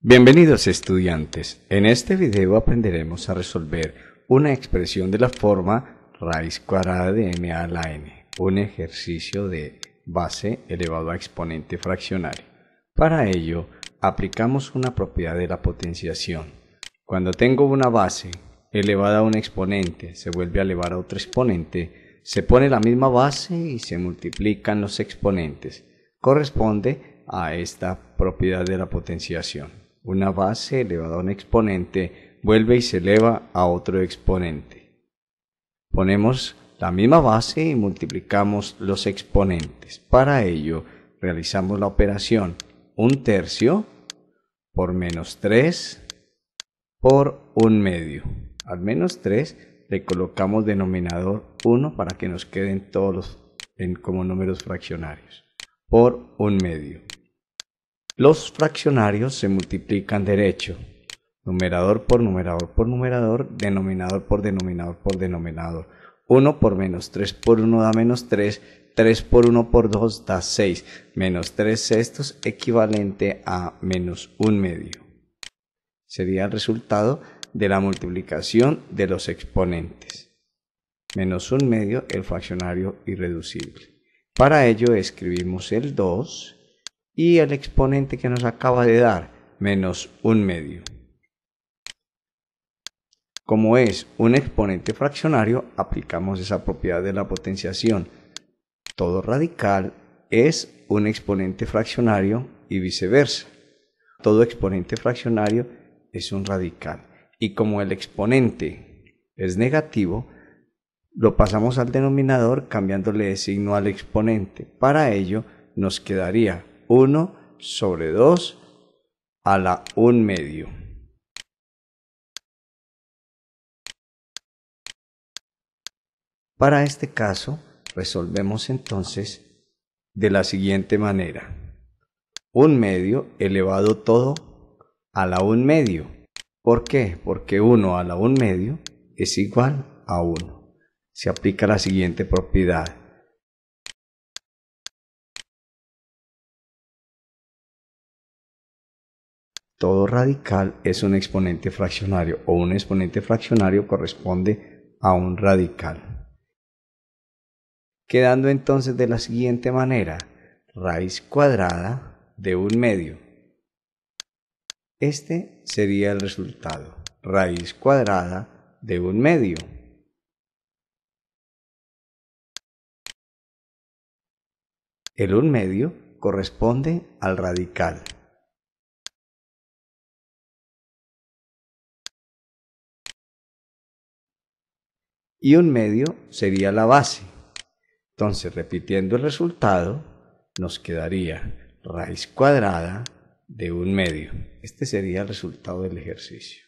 Bienvenidos estudiantes, en este video aprenderemos a resolver una expresión de la forma raíz cuadrada de m a la n, un ejercicio de base elevado a exponente fraccionario. Para ello, aplicamos una propiedad de la potenciación. Cuando tengo una base elevada a un exponente, se vuelve a elevar a otro exponente, se pone la misma base y se multiplican los exponentes. Corresponde a esta propiedad de la potenciación una base elevada a un exponente vuelve y se eleva a otro exponente. Ponemos la misma base y multiplicamos los exponentes. Para ello, realizamos la operación un tercio por menos 3 por un medio. Al menos 3 le colocamos denominador 1 para que nos queden todos en, como números fraccionarios por un medio. Los fraccionarios se multiplican derecho, numerador por numerador por numerador, denominador por denominador por denominador. 1 por menos 3 por 1 da menos 3, 3 por 1 por 2 da 6, menos 3 sextos equivalente a menos 1 medio. Sería el resultado de la multiplicación de los exponentes. Menos 1 medio el fraccionario irreducible. Para ello escribimos el 2 y el exponente que nos acaba de dar, menos un medio. Como es un exponente fraccionario, aplicamos esa propiedad de la potenciación. Todo radical es un exponente fraccionario y viceversa. Todo exponente fraccionario es un radical. Y como el exponente es negativo, lo pasamos al denominador cambiándole de signo al exponente. Para ello nos quedaría 1 sobre 2 a la 1 medio. Para este caso, resolvemos entonces de la siguiente manera. 1 medio elevado todo a la 1 medio. ¿Por qué? Porque 1 a la 1 medio es igual a 1. Se aplica la siguiente propiedad Todo radical es un exponente fraccionario o un exponente fraccionario corresponde a un radical. Quedando entonces de la siguiente manera, raíz cuadrada de un medio. Este sería el resultado, raíz cuadrada de un medio. El un medio corresponde al radical. y un medio sería la base. Entonces, repitiendo el resultado, nos quedaría raíz cuadrada de un medio. Este sería el resultado del ejercicio.